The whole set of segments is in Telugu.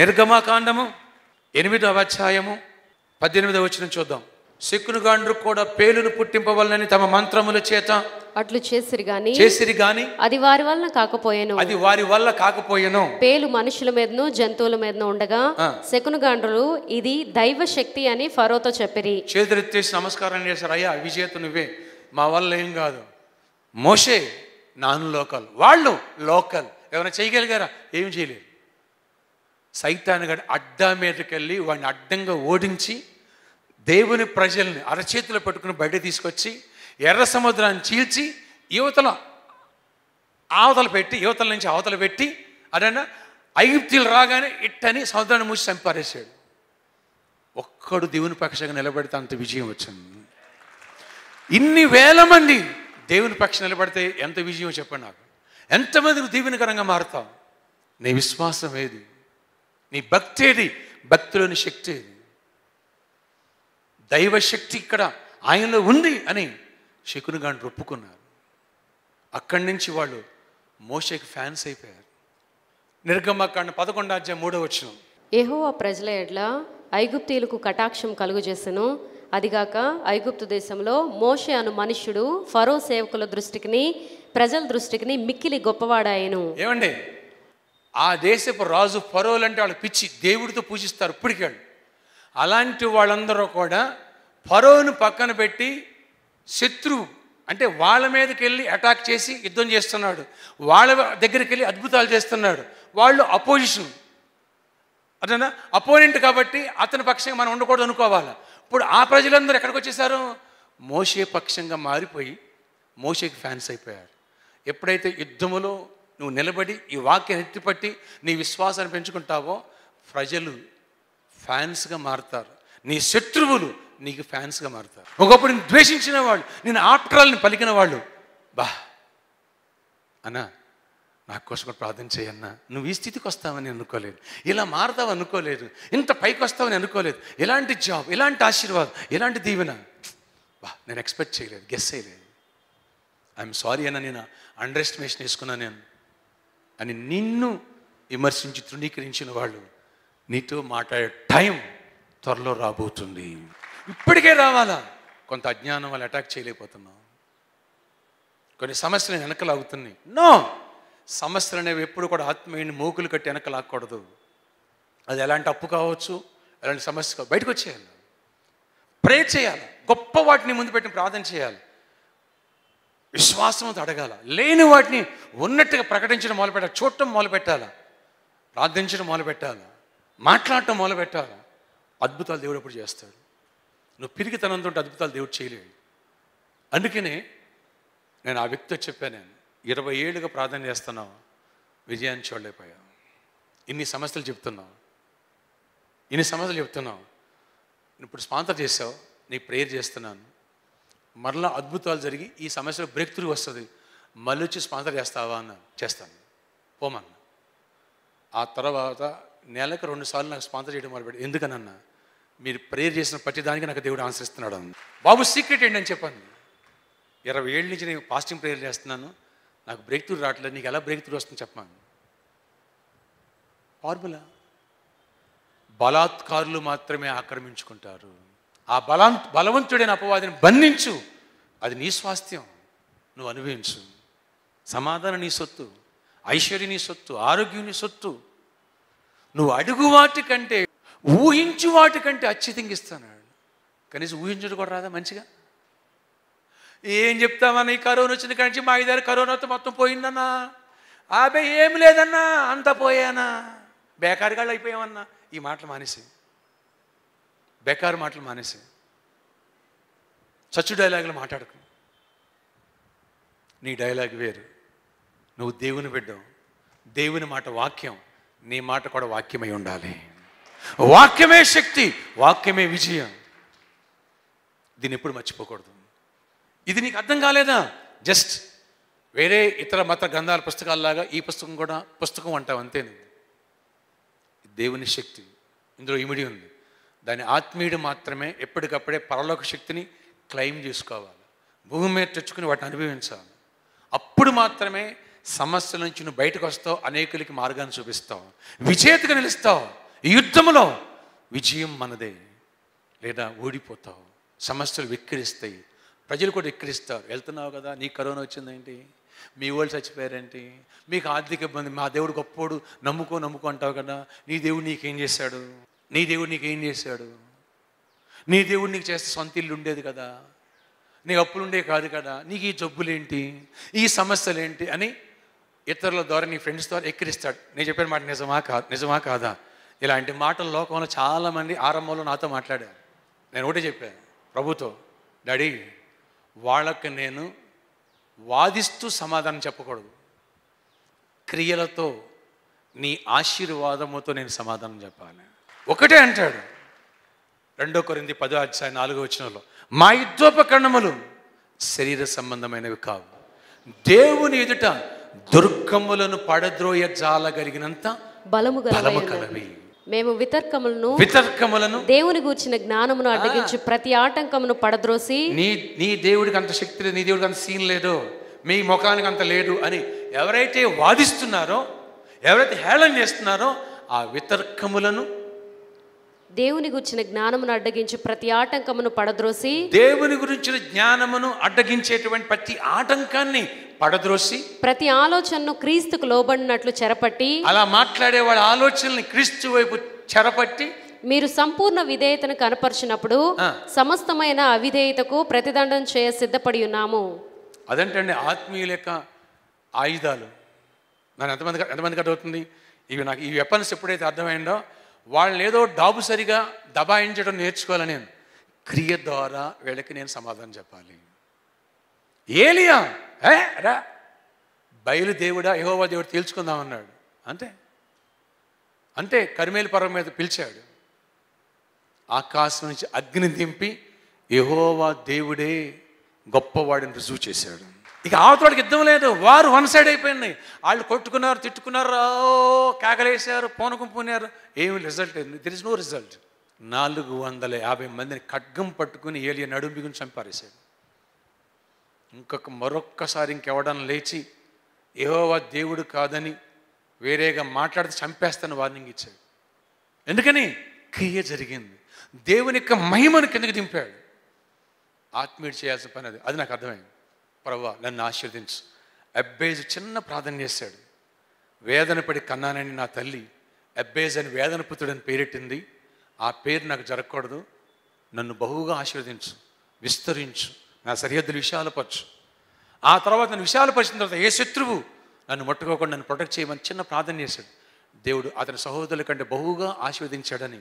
నిర్గమాకాండము ఎనిమిదవ అధ్యాయము పద్దెనిమిదవ వచ్చిన చూద్దాం సిక్కును గాండ్రు కూడా పేలును పుట్టింపవలనని తమ మంత్రముల చేత అట్లు చేసిరి గాని చేసిరి గాని అది వారి వల్ల కాకపోయాను అది వారి వల్ల కాకపోయాను పేలు మనుషుల మీదను జంతువుల మీదను ఉండగా శకును గాండ్రులు ఇది దైవ శక్తి అని ఫరోతో చెప్పిరి చేతులెత్తేసి నమస్కారం చేశారు అయ్యా విజేత నువ్వే మా వల్ల ఏం కాదు మోషే నాన్ లోకల్ వాళ్ళు లోకల్ ఎవరైనా చేయగలిగారా ఏం చేయలేదు సైతాన్ గారి అడ్డా మీదకెళ్ళి వాడిని అడ్డంగా ఓడించి దేవుని ప్రజల్ని అరచేతిలో పెట్టుకుని బయట తీసుకొచ్చి ఎర్ర సముద్రాన్ని చీల్చి యువతల ఆవతలు పెట్టి యువతల నుంచి అవతలు పెట్టి అదైనా ఐగుప్తీలు రాగానే ఇట్టని సముద్రాన్ని మూసి చంపారేశాడు ఒక్కడు దేవుని పక్షంగా నిలబడితే అంత విజయం వచ్చింది ఇన్ని వేల మంది దేవుని పక్షం నిలబడితే ఎంత విజయం చెప్పండి నాకు ఎంతమందికి దీవెనకరంగా మారుతాం నీ విశ్వాసం ఏది నీ భక్తి ఏది భక్తిలోని శక్తి ఏది దైవశక్తి ఇక్కడ ఆయనలో ఉంది అని శకుని గాండ్రు ఒప్పుకున్నారు అక్కడి నుంచి వాళ్ళు మోషకి ఫ్యాన్స్ అయిపోయారు నిర్గమకాండ పదకొండు అధ్యాయం మూడో వచ్చిన ఏహో ఆ ప్రజల ఎడ్ల ఐగుప్తీలకు కటాక్షం కలుగుజేసెను అదిగాక ఐగుప్తు దేశంలో మోషే అను మనుష్యుడు ఫరో సేవకుల దృష్టికిని ప్రజల దృష్టికిని మిక్కిలి గొప్పవాడాయను ఏమండి ఆ దేశపు రాజు పరోలంటే వాళ్ళు పిచ్చి దేవుడితో పూజిస్తారు ఇప్పటికాళ్ళు అలాంటి వాళ్ళందరూ కూడా పరోను పక్కన పెట్టి శత్రువు అంటే వాళ్ళ మీదకి వెళ్ళి అటాక్ చేసి యుద్ధం చేస్తున్నాడు వాళ్ళ దగ్గరికి వెళ్ళి అద్భుతాలు చేస్తున్నాడు వాళ్ళు అపోజిషన్ అదేనా అపోనెంట్ కాబట్టి అతని పక్షంగా మనం ఉండకూడదు అనుకోవాలి ఇప్పుడు ఆ ప్రజలందరూ ఎక్కడికి వచ్చేసారు మోసే పక్షంగా మారిపోయి మోసేకి ఫ్యాన్స్ అయిపోయారు ఎప్పుడైతే యుద్ధములో నువ్వు నిలబడి ఈ వాక్యం ఎత్తిపట్టి నీ విశ్వాసాన్ని పెంచుకుంటావో ప్రజలు ఫ్యాన్స్గా మారుతారు నీ శత్రువులు నీకు ఫ్యాన్స్గా మారుతారు ఒకప్పుడు నేను ద్వేషించిన వాళ్ళు నేను ఆప్టరాలని పలికిన వాళ్ళు బా అన్నా నా కోసం ప్రార్థన చేయన్నా నువ్వు ఈ స్థితికి వస్తావని అనుకోలేదు ఇలా మారుతావు అనుకోలేదు ఇంత పైకి వస్తావని అనుకోలేదు ఎలాంటి జాబ్ ఎలాంటి ఆశీర్వాదం ఎలాంటి దీవెన బా నేను ఎక్స్పెక్ట్ చేయలేదు గెస్ చేయలేదు ఐఎమ్ సారీ అన్న నేను అండర్ ఎస్టిమేషన్ వేసుకున్నాను నేను అని నిన్ను విమర్శించి తృణీకరించిన వాళ్ళు నీతో మాట్లాడే టైం త్వరలో రాబోతుంది ఇప్పటికే రావాలా కొంత అజ్ఞానం వాళ్ళు అటాక్ చేయలేకపోతున్నాం కొన్ని సమస్యలు వెనకలాగుతున్నాయి నో సమస్యలు అనేవి ఎప్పుడు కూడా ఆత్మీయుని మూకులు కట్టి వెనకలాగకూడదు అది ఎలాంటి అప్పు కావచ్చు ఎలాంటి సమస్య కావచ్చు బయటకు వచ్చేయాలి ప్రే చేయాలి గొప్ప వాటిని ముందు పెట్టిన ప్రార్థన చేయాలి విశ్వాసంతో అడగాల లేని వాటిని ఉన్నట్టుగా ప్రకటించడం మొదలుపెట్టాలి చూడటం మొదలుపెట్టాలా ప్రార్థించడం మొదలుపెట్టాలా మాట్లాడటం మొదలుపెట్టాలా అద్భుతాలు దేవుడు ఎప్పుడు చేస్తాడు నువ్వు తనంతో అద్భుతాలు దేవుడు చేయలేడు అందుకనే నేను ఆ వ్యక్తితో చెప్పాను నేను ఇరవై ఏళ్ళుగా ప్రార్థన చేస్తున్నావు విజయాన్ని చూడలేకపోయావు ఇన్ని సమస్యలు చెప్తున్నావు ఇన్ని సమస్యలు చెప్తున్నావు ఇప్పుడు స్పాన్సర్ చేసావు నీకు ప్రేయర్ చేస్తున్నాను మరలా అద్భుతాలు జరిగి ఈ సమస్యలో బ్రేక్ త్రూ వస్తుంది మళ్ళీ వచ్చి స్పాన్సర్ చేస్తావా అన్న చేస్తాను పోమన్న ఆ తర్వాత నెలకు రెండుసార్లు నాకు స్పాన్సర్ చేయడం మొదలుపెట్టి ఎందుకనన్నా మీరు ప్రేయర్ చేసిన ప్రతిదానికి నాకు దేవుడు ఆన్సర్ ఇస్తున్నాడు అన్న బాబు సీక్రెట్ ఏంటని చెప్పాను ఇరవై ఏళ్ళ నుంచి నేను పాస్టింగ్ ప్రేయర్ చేస్తున్నాను నాకు బ్రేక్ త్రూ రావట్లేదు నీకు ఎలా బ్రేక్ త్రూ వస్తుంది చెప్పాను ఫార్ములా బలాత్కారులు మాత్రమే ఆక్రమించుకుంటారు ఆ బలం బలవంతుడైన అపవాదిని బంధించు అది నీ స్వాస్థ్యం నువ్వు అనుభవించు సమాధానం నీ సొత్తు ఐశ్వర్య నీ సొత్తు ఆరోగ్యం నీ సొత్తు నువ్వు అడుగు వాటికంటే ఊహించు వాటికంటే కంటే ఇస్తున్నాడు కనీసం ఊహించడం కూడా రాదా మంచిగా ఏం ఈ కరోనా వచ్చిన కానీ నుంచి మా ఇద్దరు కరోనాతో మొత్తం పోయిందన్నా ఆబే ఏం లేదన్నా అంతా పోయానా కాళ్ళు అయిపోయామన్నా ఈ మాటలు మానేసి బెకారు మాటలు మానేసి చచ్చు డైలాగులు మాట్లాడకు నీ డైలాగ్ వేరు నువ్వు దేవుని బిడ్డవు దేవుని మాట వాక్యం నీ మాట కూడా వాక్యమై ఉండాలి వాక్యమే శక్తి వాక్యమే విజయం దీన్ని ఎప్పుడు మర్చిపోకూడదు ఇది నీకు అర్థం కాలేదా జస్ట్ వేరే ఇతర మత గ్రంథాల పుస్తకాల్లాగా ఈ పుస్తకం కూడా పుస్తకం అంటావు అంతేనండి దేవుని శక్తి ఇందులో ఇమిడి ఉంది దాని ఆత్మీయుడు మాత్రమే ఎప్పటికప్పుడే పరలోక శక్తిని క్లెయిమ్ చేసుకోవాలి భూమి మీద తెచ్చుకుని వాటిని అనుభవించాలి అప్పుడు మాత్రమే సమస్యల నుంచి నువ్వు బయటకు వస్తావు అనేకులకి మార్గాన్ని చూపిస్తావు విజేతగా నిలుస్తావు ఈ యుద్ధంలో విజయం మనదే లేదా ఓడిపోతావు సమస్యలు విక్కిరిస్తాయి ప్రజలు కూడా వెక్కిరిస్తారు వెళ్తున్నావు కదా నీ కరోనా వచ్చిందేంటి మీ వాళ్ళు చచ్చిపోయారేంటి మీకు ఆర్థిక ఇబ్బంది మా దేవుడు గొప్పోడు నమ్ముకో నమ్ముకో అంటావు కదా నీ దేవుడు నీకేం చేశాడు నీ దేవుడు నీకు ఏం చేశాడు నీ దేవుడు నీకు చేస్తే సొంత ఇల్లు ఉండేది కదా నీ అప్పులుండే కాదు కదా నీకు ఈ జబ్బులేంటి ఈ సమస్యలేంటి అని ఇతరుల ద్వారా నీ ఫ్రెండ్స్ ద్వారా ఎక్కిరిస్తాడు నేను చెప్పిన మాట నిజమా కాదు నిజమా కాదా ఇలాంటి మాటలు లోకంలో చాలామంది ఆరంభంలో నాతో మాట్లాడారు నేను ఒకటే చెప్పాను ప్రభుతో డాడీ వాళ్ళకి నేను వాదిస్తూ సమాధానం చెప్పకూడదు క్రియలతో నీ ఆశీర్వాదముతో నేను సమాధానం చెప్పాలి ఒకటే అంటాడు రెండో కొరింది పదో అధ్యాయ నాలుగో వచనంలో మా యుద్ధోపకరణములు శరీర సంబంధమైనవి కావు దేవుని ఎదుట దుర్గములను పడద్రోయ జాలగలిగినంత బలము బలము కలవి మేము వితర్కములను వితర్కములను దేవుని గూర్చిన జ్ఞానమును అడ్డగించి ప్రతి ఆటంకమును పడద్రోసి నీ నీ దేవుడికి అంత శక్తి లేదు నీ దేవుడికి అంత సీన్ లేదు మీ ముఖానికి అంత లేదు అని ఎవరైతే వాదిస్తున్నారో ఎవరైతే హేళన చేస్తున్నారో ఆ వితర్కములను దేవుని గురించిన జ్ఞానమును అడ్డగించి ప్రతి ఆటంకమును పడద్రోసి దేవుని గురించిన జ్ఞానమును అడ్డగించేటువంటి ప్రతి ఆటంకాన్ని పడద్రోసి ప్రతి ఆలోచనను క్రీస్తుకు లోబడినట్లు చెరపట్టి అలా మాట్లాడే వాళ్ళ ఆలోచనల్ని క్రీస్తు వైపు చెరపట్టి మీరు సంపూర్ణ విధేయతను కనపరిచినప్పుడు సమస్తమైన అవిధేయతకు ప్రతిదండం చేయ సిద్ధపడి ఉన్నాము అదంటండి ఆత్మీయుల యొక్క ఆయుధాలు నన్ను ఎంతమంది ఎంతమంది అవుతుంది ఇవి నాకు ఈ వెపన్స్ ఎప్పుడైతే అర్థమైందో వాళ్ళని ఏదో డాబు సరిగా దబాయించడం నేర్చుకోవాలని నేను క్రియ ద్వారా వీళ్ళకి నేను సమాధానం చెప్పాలి ఏలియా ఏ రా బయలుదేవుడా యహోవా దేవుడు తేల్చుకుందామన్నాడు అంతే అంతే కరిమేలు పర్వం మీద పిలిచాడు ఆకాశం నుంచి అగ్ని దింపి యహోవా దేవుడే గొప్పవాడిని రుజువు చేశాడు ఇక అవతలకి యుద్ధం లేదు వారు వన్ సైడ్ అయిపోయింది వాళ్ళు కొట్టుకున్నారు తిట్టుకున్నారు కేకలేశారు పూనారు ఏమి రిజల్ట్ లేదు దిర్ ఇస్ నో రిజల్ట్ నాలుగు వందల యాభై మందిని ఖడ్గం పట్టుకుని ఏలియ నడుంబిగుని చంపారేశాడు ఇంకొక మరొక్కసారి ఇంకెవడం లేచి ఏవోవా దేవుడు కాదని వేరేగా మాట్లాడితే చంపేస్తాను వార్నింగ్ ఇచ్చాడు ఎందుకని క్రియ జరిగింది దేవుని యొక్క మహిమను కిందకి దింపాడు ఆత్మీయుడు చేయాల్సిన పని అది అది నాకు అర్థమైంది ప్రవ్వ నన్ను ఆశీర్వదించు అబ్బేజ్ చిన్న ప్రార్థన చేశాడు వేదన పడి కన్నానని నా తల్లి అబ్బేజ్ అని వేదన పుత్రుడని పేరెట్టింది ఆ పేరు నాకు జరగకూడదు నన్ను బహుగా ఆశీర్వదించు విస్తరించు నా సరిహద్దులు విశాలపరచు ఆ తర్వాత నన్ను విశాలపరిచిన తర్వాత ఏ శత్రువు నన్ను ముట్టుకోకుండా నన్ను ప్రొటెక్ట్ చేయమని చిన్న ప్రార్థన చేశాడు దేవుడు అతని సహోదరుల కంటే బహుగా ఆశీర్వదించాడని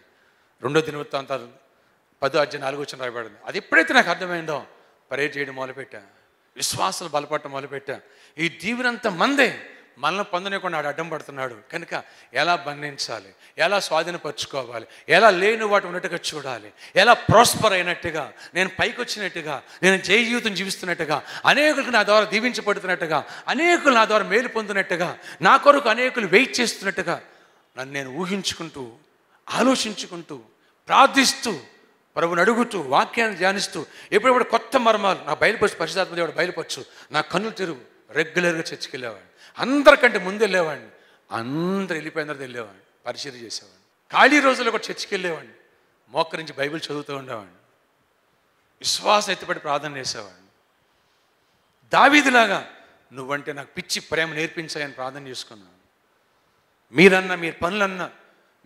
రెండో దినవృత్తాంతాలు పదో అధ్యయన నాలుగు వచ్చిన రాయబడింది అది ఎప్పుడైతే నాకు అర్థమైందో పరేడ్ చేయడం మొదలుపెట్టాను విశ్వాసం బలపడటం మొదలుపెట్టాం ఈ దీవెనంత మందే మనల్ని పొందనేకుండా అడ్డం పడుతున్నాడు కనుక ఎలా బంధించాలి ఎలా స్వాధీనపరచుకోవాలి ఎలా లేని వాటి ఉన్నట్టుగా చూడాలి ఎలా ప్రాస్పర్ అయినట్టుగా నేను పైకి వచ్చినట్టుగా నేను జయ జీవితం జీవిస్తున్నట్టుగా అనేకులకు నా ద్వారా దీవించబడుతున్నట్టుగా అనేకులు నా ద్వారా మేలు పొందినట్టుగా నా కొరకు అనేకులు వెయిట్ చేస్తున్నట్టుగా నన్ను నేను ఊహించుకుంటూ ఆలోచించుకుంటూ ప్రార్థిస్తూ ప్రభుని అడుగుతూ వాక్యాన్ని ధ్యానిస్తూ ఎప్పుడెప్పుడు కొత్త రక్త మర్మాలు నా బయలుపరచు పరిశుధాత్మ దేవుడు బయలుపరచు నా కన్నులు తెరువు రెగ్యులర్గా చర్చికెళ్ళేవాడిని వెళ్ళేవాడిని అందరికంటే ముందు వెళ్ళేవాడిని అందరు వెళ్ళిపోయిన తర్వాత వెళ్ళేవాడిని పరిశీలి చేసేవాడిని ఖాళీ రోజుల్లో కూడా చర్చికి వెళ్ళేవాడిని మోకరించి బైబిల్ చదువుతూ ఉండేవాడిని విశ్వాసం ఎత్తిపడి ప్రార్థన చేసేవాడిని దావీదిలాగా నువ్వంటే నాకు పిచ్చి ప్రేమ నేర్పించాయని ప్రార్థన చేసుకున్నాను మీరన్నా మీ పనులన్నా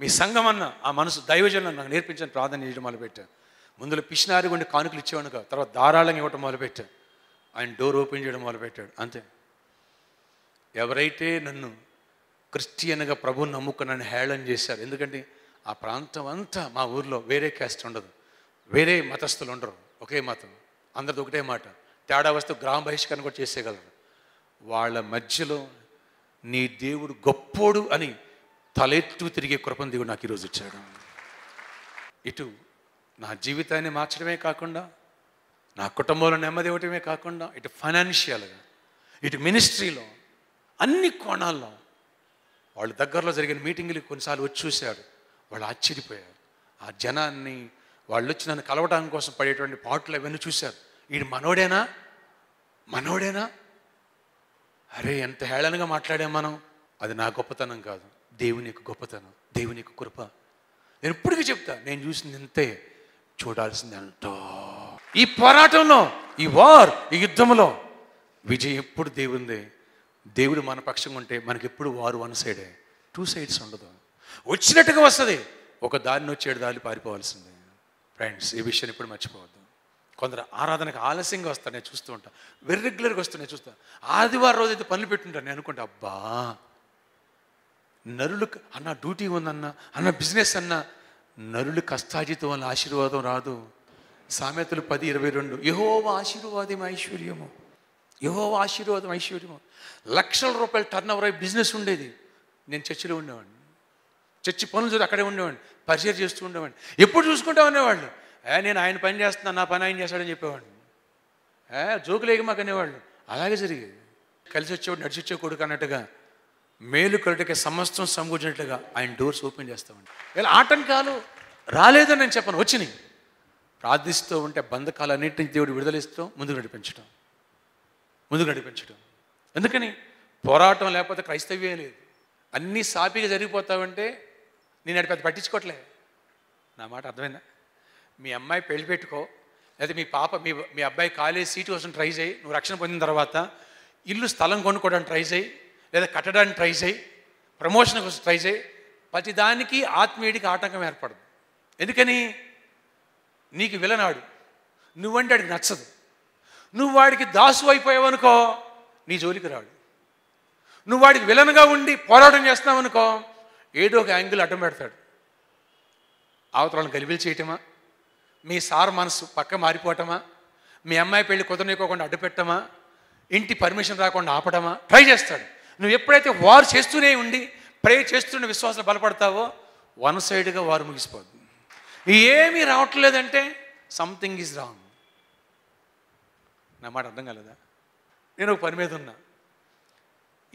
మీ సంఘం ఆ మనసు దైవజనం నాకు నేర్పించని ప్రార్థన చేయడం మొదలుపెట్టాను ముందులో పిషినారి కొన్ని కానుకలు ఇచ్చేవాడు తర్వాత ధారాళంగా ఇవ్వటం మొదలుపెట్టాడు ఆయన డోర్ ఓపెన్ చేయడం మొదలుపెట్టాడు అంతే ఎవరైతే నన్ను క్రిస్టియన్గా ప్రభుని నమ్ముకుని నన్ను హేళన చేశారు ఎందుకంటే ఆ ప్రాంతం అంతా మా ఊర్లో వేరే క్యాస్ట్ ఉండదు వేరే మతస్థులు ఉండరు ఒకే మతం అందరిది ఒకటే మాట తేడా వస్తూ గ్రామ బహిష్కరణ కూడా చేసేయగలరు వాళ్ళ మధ్యలో నీ దేవుడు గొప్పోడు అని తలెత్తు తిరిగే కృపం దేవుడు నాకు ఈరోజు ఇచ్చాడు ఇటు నా జీవితాన్ని మార్చడమే కాకుండా నా కుటుంబంలో నెమ్మది ఇవ్వటమే కాకుండా ఇటు ఫైనాన్షియల్గా ఇటు మినిస్ట్రీలో అన్ని కోణాల్లో వాళ్ళ దగ్గరలో జరిగిన మీటింగులు కొన్నిసార్లు వచ్చి చూశారు వాళ్ళు ఆశ్చర్యపోయారు ఆ జనాన్ని వాళ్ళు వచ్చి నన్ను కలవటం కోసం పడేటువంటి పాటలు అవన్నీ చూశారు వీడు మనోడేనా మనోడేనా అరే ఎంత హేళనగా మాట్లాడాం మనం అది నా గొప్పతనం కాదు దేవుని యొక్క గొప్పతనం దేవుని యొక్క కృప నేను ఇప్పటికీ చెప్తా నేను చూసింది ఇంతే చూడాల్సింది ఎంతో ఈ పోరాటంలో ఈ వార్ ఈ యుద్ధంలో విజయం ఎప్పుడు దేవుంది దేవుడు మన పక్షంగా ఉంటే మనకి ఎప్పుడు వారు వన్ సైడే టూ సైడ్స్ ఉండదు వచ్చినట్టుగా వస్తుంది ఒక దారిని వచ్చేడు దారి పారిపోవాల్సిందే ఫ్రెండ్స్ ఈ విషయాన్ని ఎప్పుడు మర్చిపోవద్దు కొందరు ఆరాధనకు ఆలస్యంగా వస్తాను నేను చూస్తూ ఉంటాను వెరీ రెగ్యులర్గా వస్తాను నేను చూస్తాను ఆదివారం రోజు అయితే పనులు పెట్టుంటాను నేను అనుకుంటా అబ్బా నరులకు అన్న డ్యూటీ ఉందన్న అన్న బిజినెస్ అన్న నరులు కష్టాజితం వల్ల ఆశీర్వాదం రాదు సామెతలు పది ఇరవై రెండు యహోవ ఆశీర్వాదం ఐశ్వర్యము యహోవ ఆశీర్వాదం ఐశ్వర్యము లక్షల రూపాయలు టర్న్ ఓవర్ అయ్యి బిజినెస్ ఉండేది నేను చర్చిలో ఉండేవాడిని చర్చి పనులు చూసి అక్కడే ఉండేవాడిని పరిచయం చేస్తూ ఉండేవాడిని ఎప్పుడు చూసుకుంటా ఉండేవాళ్ళు ఏ నేను ఆయన పని చేస్తున్నాను నా పని ఆయన చేస్తాడని చెప్పేవాడిని ఏ జోకులేక మాకు అనేవాళ్ళు అలాగే జరిగేది కలిసి వచ్చేవాడు నడిచి వచ్చే కొడుకు అన్నట్టుగా మేలు కలుటకి సమస్తం సమకూర్చినట్లుగా ఆయన డోర్స్ ఓపెన్ చేస్తామండి ఇలా ఆటంకాలు రాలేదని నేను చెప్పను వచ్చినాయి ప్రార్థిస్తూ ఉంటే బంధకాలన్నింటినీ దేవుడు విడుదలిస్తూ ముందుకు నడిపించడం ముందుకు నడిపించడం ఎందుకని పోరాటం లేకపోతే క్రైస్తవ్యే లేదు అన్నీ సాపిగా జరిగిపోతావంటే నేను అది పెద్ద పట్టించుకోవట్లే నా మాట అర్థమైందా మీ అమ్మాయి పెళ్లి పెట్టుకో లేదా మీ పాప మీ మీ అబ్బాయి కాలేజ్ సీటు కోసం ట్రై చేయి నువ్వు రక్షణ పొందిన తర్వాత ఇల్లు స్థలం కొనుక్కోవడానికి ట్రై చేయి లేదా కట్టడానికి ట్రై చేయి ప్రమోషన్ కోసం ట్రై చేయి ప్రతిదానికి ఆత్మీయుడికి ఆటంకం ఏర్పడదు ఎందుకని నీకు విలనాడు నువ్వంటే వాడికి నచ్చదు నువ్వు వాడికి దాసు అయిపోయావనుకో నీ జోలికి రాడు నువ్వు వాడికి విలన్గా ఉండి పోరాటం అనుకో ఏదో ఒక యాంగిల్ అడ్డం పెడతాడు అవతలను గలిబిలు చేయటమా మీ సార్ మనసు పక్క మారిపోవటమా మీ అమ్మాయి పెళ్లి కుదరనికోకుండా అడ్డు పెట్టమా ఇంటి పర్మిషన్ రాకుండా ఆపటమా ట్రై చేస్తాడు నువ్వు ఎప్పుడైతే వారు చేస్తూనే ఉండి ప్రే చేస్తున్న విశ్వాసం బలపడతావో వన్ సైడ్గా వారు ముగిసిపోతుంది ఏమీ రావట్లేదంటే సంథింగ్ ఈజ్ రాంగ్ నా మాట అర్థం కాలేదా నేను ఒక పని మీద ఉన్నా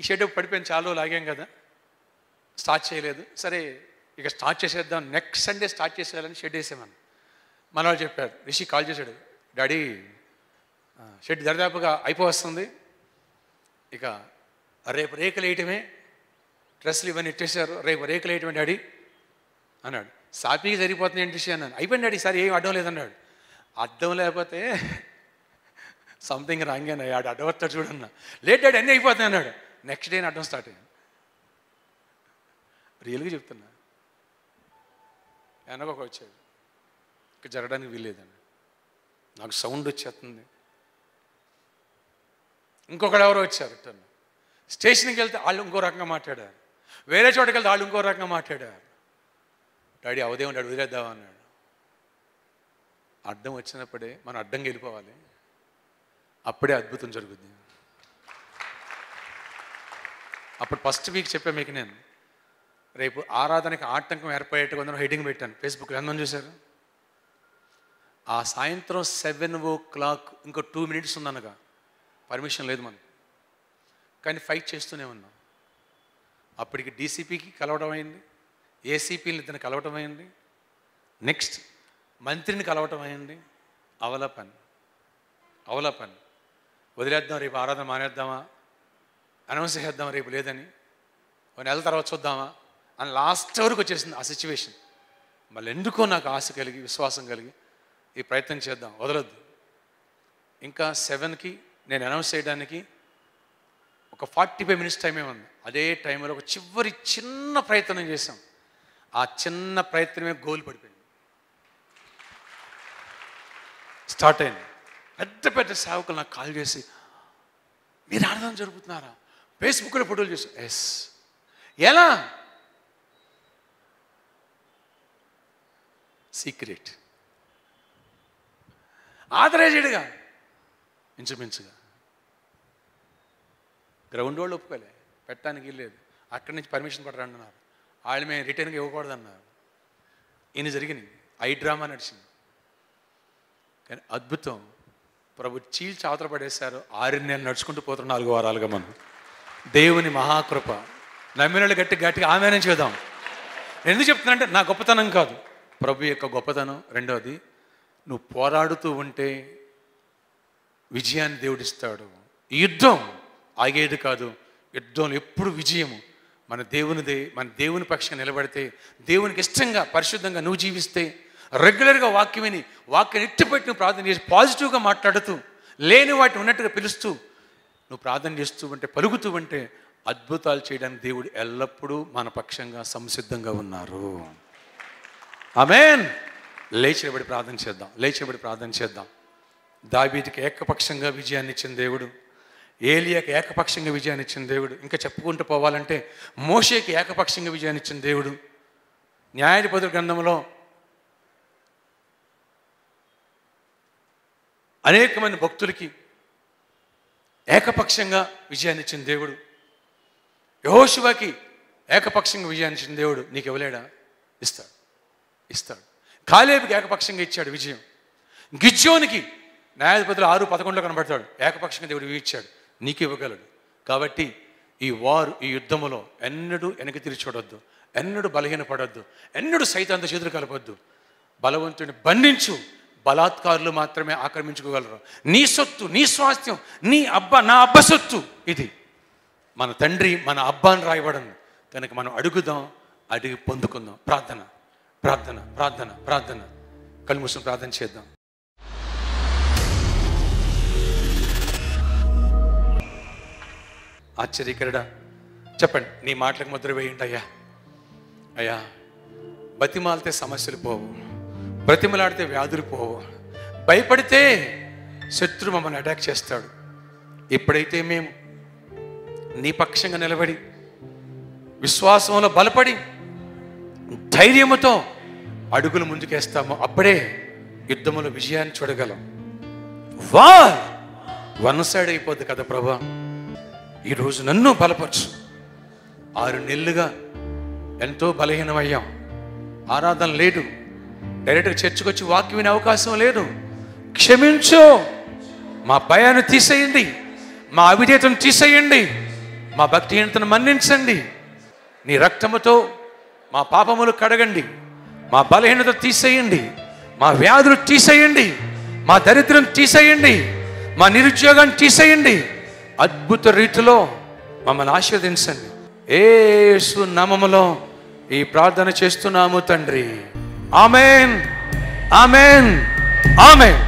ఈ షెడ్ పడిపోయిన చాలా లాగాం కదా స్టార్ట్ చేయలేదు సరే ఇక స్టార్ట్ చేసేద్దాం నెక్స్ట్ సండే స్టార్ట్ చేసేయాలని షెడ్ వేసామని మనవాడు చెప్పారు రిషి కాల్ చేశాడు డాడీ షెడ్ దరిదాపుగా అయిపోవస్తుంది ఇక రేపు రేకులు వేయటమే డ్రెస్సులు ఇవన్నీ ఇచ్చేసారు రేపు రేకులు వేయటమే డాడీ అన్నాడు సాపీకి సరిపోతుంది ఏంటి అన్నాను అయిపోయింది డాడీ సార్ ఏం అడ్డం లేదన్నాడు అడ్డం లేకపోతే సంథింగ్ రాంగ్ అన్నాయి ఆడు అడ్డవస్తాడు చూడన్న లేట్ డాడీ అన్నీ అయిపోతుంది అన్నాడు నెక్స్ట్ డే అడ్డం స్టార్ట్ అయ్యాను రియల్గా చెప్తున్నా వెనకొక వచ్చాడు ఇక జరగడానికి వీల్లేదండి నాకు సౌండ్ వచ్చేస్తుంది ఇంకొకడు ఎవరో వచ్చారు స్టేషన్కి వెళ్తే వాళ్ళు ఇంకో రకంగా మాట్లాడారు వేరే చోటకి వెళ్తే వాళ్ళు ఇంకో రకంగా మాట్లాడారు డాడీ అవదే ఉంటాడు వదిలేద్దాం అన్నాడు అర్థం వచ్చినప్పుడే మనం అడ్డంగా వెళ్ళిపోవాలి అప్పుడే అద్భుతం జరుగుద్ది అప్పుడు ఫస్ట్ వీక్ చెప్పా మీకు నేను రేపు ఆరాధనకి ఆటంకం ఏర్పడేట్టుగా హెడ్డింగ్ పెట్టాను ఫేస్బుక్లో ఎంతమంది చూశారు ఆ సాయంత్రం సెవెన్ ఓ క్లాక్ ఇంకో టూ మినిట్స్ ఉందనగా పర్మిషన్ లేదు మనకు కానీ ఫైట్ చేస్తూనే ఉన్నాం అప్పటికి డీసీపీకి కలవడం అయింది ఏసీపీని ఇద్దరిని కలవటం అయింది నెక్స్ట్ మంత్రిని కలవటం అయింది అవల పని అవల పని వదిలేద్దాం రేపు ఆరాధన మానేద్దామా అనౌన్స్ చేద్దాం రేపు లేదని ఒక నెల తర్వాత చూద్దామా అని లాస్ట్ వరకు వచ్చేసింది ఆ సిచ్యువేషన్ మళ్ళీ ఎందుకో నాకు ఆశ కలిగి విశ్వాసం కలిగి ఈ ప్రయత్నం చేద్దాం వదలొద్దు ఇంకా సెవెన్కి నేను అనౌన్స్ చేయడానికి ఒక ఫార్టీ ఫైవ్ మినిట్స్ టైమే ఉంది అదే టైంలో ఒక చివరి చిన్న ప్రయత్నం చేసాం ఆ చిన్న ప్రయత్నమే గోల్ పడిపోయింది స్టార్ట్ అయింది పెద్ద పెద్ద సేవకులు నాకు కాల్ చేసి మీరు ఆనందం జరుపుతున్నారా ఫేస్బుక్లో ఫోటోలు చేసి ఎస్ ఎలా సీక్రెట్ ఆథరైజ్డ్గా ఇంచుమించుగా గ్రౌండ్ వాళ్ళు ఒప్పుకోలే పెట్టడానికి లేదు అక్కడి నుంచి పర్మిషన్ కూడా అన్నారు వాళ్ళు మేము రిటర్న్గా అన్నారు ఇన్ని జరిగినాయి ఐ డ్రామా నడిచింది కానీ అద్భుతం ప్రభు చీల్ చాతర పడేశారు ఆరు నెలలు నడుచుకుంటూ పోతున్న నాలుగు వారాలుగా మనం దేవుని మహాకృప నమ్మినళ్ళు గట్టి గట్టిగా ఆమె చూద్దాం నేను ఎందుకు అంటే నా గొప్పతనం కాదు ప్రభు యొక్క గొప్పతనం రెండవది నువ్వు పోరాడుతూ ఉంటే విజయాన్ని దేవుడిస్తాడు యుద్ధం ఆగేది కాదు యుద్ధం ఎప్పుడు విజయము మన దేవునిదే మన దేవుని పక్షంగా నిలబడితే దేవునికి ఇష్టంగా పరిశుద్ధంగా నువ్వు జీవిస్తే రెగ్యులర్గా వాక్యం విని వాక్యం నువ్వు ప్రార్థన చేసి పాజిటివ్గా మాట్లాడుతూ లేని వాటిని ఉన్నట్టుగా పిలుస్తూ నువ్వు ప్రార్థన చేస్తూ ఉంటే పలుకుతూ ఉంటే అద్భుతాలు చేయడానికి దేవుడు ఎల్లప్పుడూ మన పక్షంగా సంసిద్ధంగా ఉన్నారు ఆమెన్ లేచిబడి ప్రార్థన చేద్దాం లేచిబడి ప్రార్థన చేద్దాం దాబీటికి ఏకపక్షంగా విజయాన్ని ఇచ్చిన దేవుడు ఏలియాకి ఏకపక్షంగా విజయాన్ని ఇచ్చిన దేవుడు ఇంకా చెప్పుకుంటూ పోవాలంటే మోషేకి ఏకపక్షంగా విజయాన్ని ఇచ్చిన దేవుడు న్యాయాధిపతుల గ్రంథంలో అనేక మంది భక్తులకి ఏకపక్షంగా విజయాన్ని ఇచ్చిన దేవుడు యహోశివాకి ఏకపక్షంగా విజయాన్ని ఇచ్చిన దేవుడు నీకు ఇవ్వలేడా ఇస్తాడు ఇస్తాడు కాలేబుకి ఏకపక్షంగా ఇచ్చాడు విజయం గిజ్జోనికి న్యాయాధిపతులు ఆరు పదకొండులో కనబడతాడు ఏకపక్షంగా దేవుడు ఇచ్చాడు నీకు ఇవ్వగలడు కాబట్టి ఈ వారు ఈ యుద్ధములో ఎన్నడూ వెనక తిరిగి చూడొద్దు ఎన్నడూ బలహీనపడొద్దు ఎన్నడూ సైతాంత చేతులు కలపొద్దు బలవంతుని బంధించు బలాత్కారులు మాత్రమే ఆక్రమించుకోగలరు నీ సొత్తు నీ స్వాస్థ్యం నీ అబ్బ నా అబ్బ సొత్తు ఇది మన తండ్రి మన అబ్బాను రాయబడం కనుక మనం అడుగుదాం అడిగి పొందుకుందాం ప్రార్థన ప్రార్థన ప్రార్థన ప్రార్థన కలుముసం ప్రార్థన చేద్దాం ఆశ్చర్యకరడా చెప్పండి నీ మాటలకు ముద్ర వేయండి అయ్యా అయ్యా బతిమాలితే సమస్యలు పోవు బ్రతిమలాడితే వ్యాధులు పోవు భయపడితే శత్రు మమ్మల్ని అటాక్ చేస్తాడు ఎప్పుడైతే మేము నీ పక్షంగా నిలబడి విశ్వాసంలో బలపడి ధైర్యముతో అడుగులు ముందుకేస్తామో అప్పుడే యుద్ధములో విజయాన్ని చూడగలం వా వన్ సైడ్ అయిపోద్ది కదా ప్రభా ఈరోజు నన్ను బలపరచు ఆరు నెలలుగా ఎంతో బలహీనమయ్యాం ఆరాధన లేదు డైరెక్ట్గా చర్చకొచ్చి వాక్యం వినే అవకాశం లేదు క్షమించు మా భయాన్ని తీసేయండి మా అవిధేతను తీసేయండి మా భక్తిహీనతను మన్నించండి నీ రక్తముతో మా పాపములు కడగండి మా బలహీనత తీసేయండి మా వ్యాధులు తీసేయండి మా దరిద్రం తీసేయండి మా నిరుద్యోగాన్ని తీసేయండి అద్భుత రీతిలో మమ్మల్ని ఆశీర్వదించండి ఏసు నామములో ఈ ప్రార్థన చేస్తున్నాము తండ్రి ఆమెన్ ఆమెన్ ఆమెన్